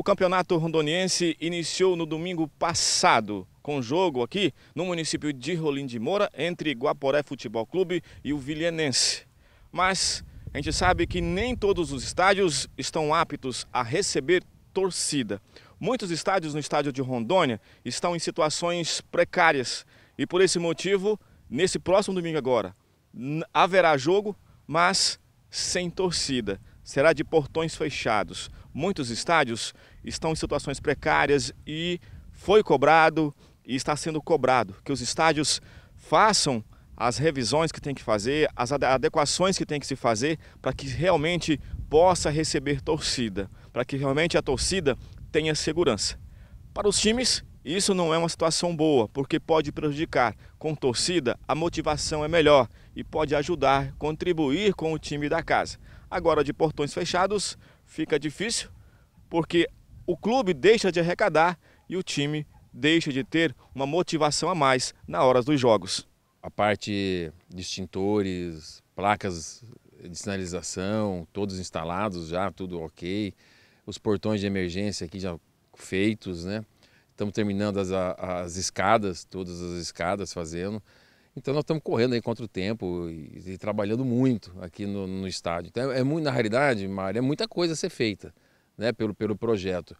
O campeonato rondoniense iniciou no domingo passado, com jogo aqui no município de Rolim de Moura, entre Guaporé Futebol Clube e o Vilhenense. Mas a gente sabe que nem todos os estádios estão aptos a receber torcida. Muitos estádios no estádio de Rondônia estão em situações precárias e por esse motivo, nesse próximo domingo agora, haverá jogo, mas sem torcida. Será de portões fechados. Muitos estádios estão em situações precárias e foi cobrado e está sendo cobrado que os estádios façam as revisões que tem que fazer, as adequações que tem que se fazer para que realmente possa receber torcida, para que realmente a torcida tenha segurança. Para os times, isso não é uma situação boa, porque pode prejudicar. Com torcida, a motivação é melhor e pode ajudar, contribuir com o time da casa. Agora, de portões fechados, fica difícil, porque o clube deixa de arrecadar e o time deixa de ter uma motivação a mais na hora dos jogos. A parte de extintores, placas de sinalização, todos instalados já, tudo ok. Os portões de emergência aqui já feitos, né? Estamos terminando as, as escadas, todas as escadas fazendo. Então nós estamos correndo aí contra o tempo e, e trabalhando muito aqui no, no estádio. Então é, é muito, na realidade, Mário, é muita coisa a ser feita né, pelo, pelo projeto.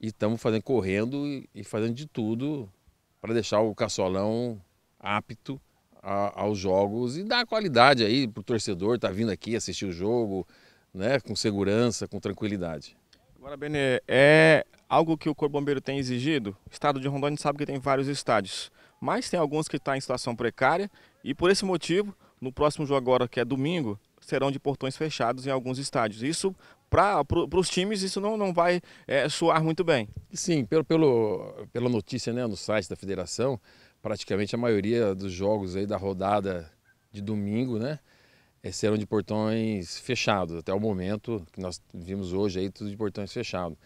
E estamos fazendo, correndo e fazendo de tudo para deixar o caçolão apto a, aos jogos e dar qualidade aí para o torcedor estar tá vindo aqui assistir o jogo, né, com segurança, com tranquilidade. Agora, Benê, é algo que o Corpo Bombeiro tem exigido? O estado de Rondônia sabe que tem vários estádios, mas tem alguns que estão tá em situação precária e por esse motivo, no próximo jogo agora, que é domingo, serão de portões fechados em alguns estádios. Isso para os times isso não, não vai é, soar muito bem. Sim, pelo, pelo, pela notícia né, no site da federação, praticamente a maioria dos jogos aí da rodada de domingo, né? É, serão de portões fechados, até o momento que nós vimos hoje aí, tudo de portões fechados.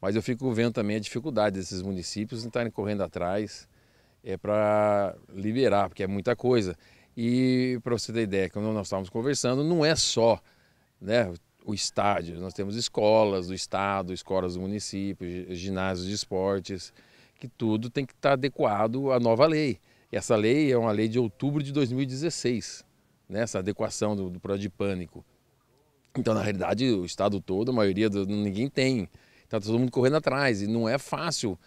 Mas eu fico vendo também a dificuldade desses municípios em estarem correndo atrás é, para liberar, porque é muita coisa. E para você ter ideia, quando nós estávamos conversando, não é só né, o estádio, nós temos escolas do estado, escolas do município, ginásios de esportes, que tudo tem que estar tá adequado à nova lei. E essa lei é uma lei de outubro de 2016, né, essa adequação do, do de pânico. Então, na realidade, o estado todo, a maioria, do, ninguém tem. Está todo mundo correndo atrás e não é fácil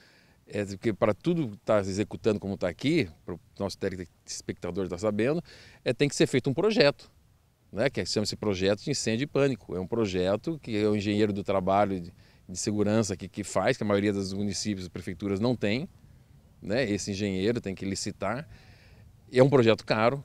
é, porque para tudo estar tá executando como está aqui, para o nosso telespectador estar tá sabendo, é, tem que ser feito um projeto, né? que chama esse Projeto de Incêndio e Pânico. É um projeto que é o engenheiro do trabalho de, de segurança que, que faz, que a maioria dos municípios e prefeituras não tem. Né? Esse engenheiro tem que licitar. É um projeto caro,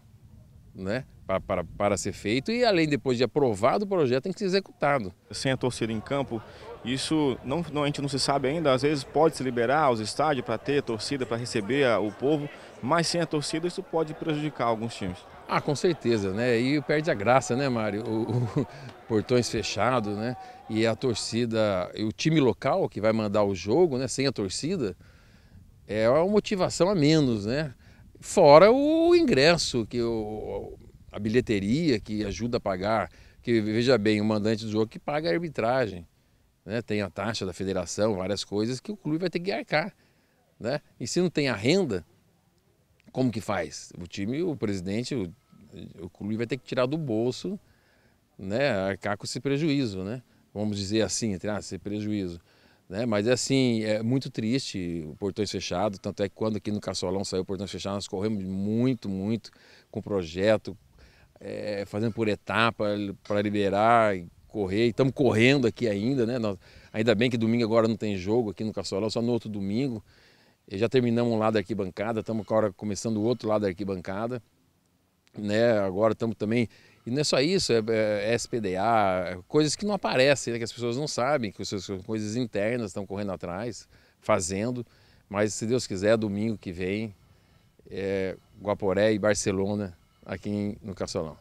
né, para, para, para ser feito e além depois de aprovado o projeto tem que ser executado. Sem a torcida em campo, isso não, não a gente não se sabe ainda, às vezes pode se liberar os estádios para ter torcida, para receber a, o povo, mas sem a torcida isso pode prejudicar alguns times. Ah, com certeza, né? E perde a graça, né, Mário? O, o portões fechados, né? E a torcida, o time local que vai mandar o jogo, né? Sem a torcida, é uma motivação a menos, né? Fora o ingresso, que o, a bilheteria que ajuda a pagar, que veja bem, o mandante do jogo que paga a arbitragem. Né? Tem a taxa da federação, várias coisas que o clube vai ter que arcar. Né? E se não tem a renda, como que faz? O time, o presidente, o, o clube vai ter que tirar do bolso, né? arcar com esse prejuízo, né? vamos dizer assim, ah, esse prejuízo. Né? Mas é assim, é muito triste, o portão fechado tanto é que quando aqui no Caçolão saiu o portão fechado, nós corremos muito, muito com o projeto, é, fazendo por etapa para liberar, e correr, estamos correndo aqui ainda, né? Nós, ainda bem que domingo agora não tem jogo aqui no Caçolão, só no outro domingo. já terminamos um lado da arquibancada, estamos agora começando o outro lado da arquibancada né? Agora estamos também. E não é só isso, é, é, é SPDA, coisas que não aparecem, né? que as pessoas não sabem, que são coisas internas estão correndo atrás, fazendo. Mas se Deus quiser, domingo que vem, é, Guaporé e Barcelona, aqui no Caçolão.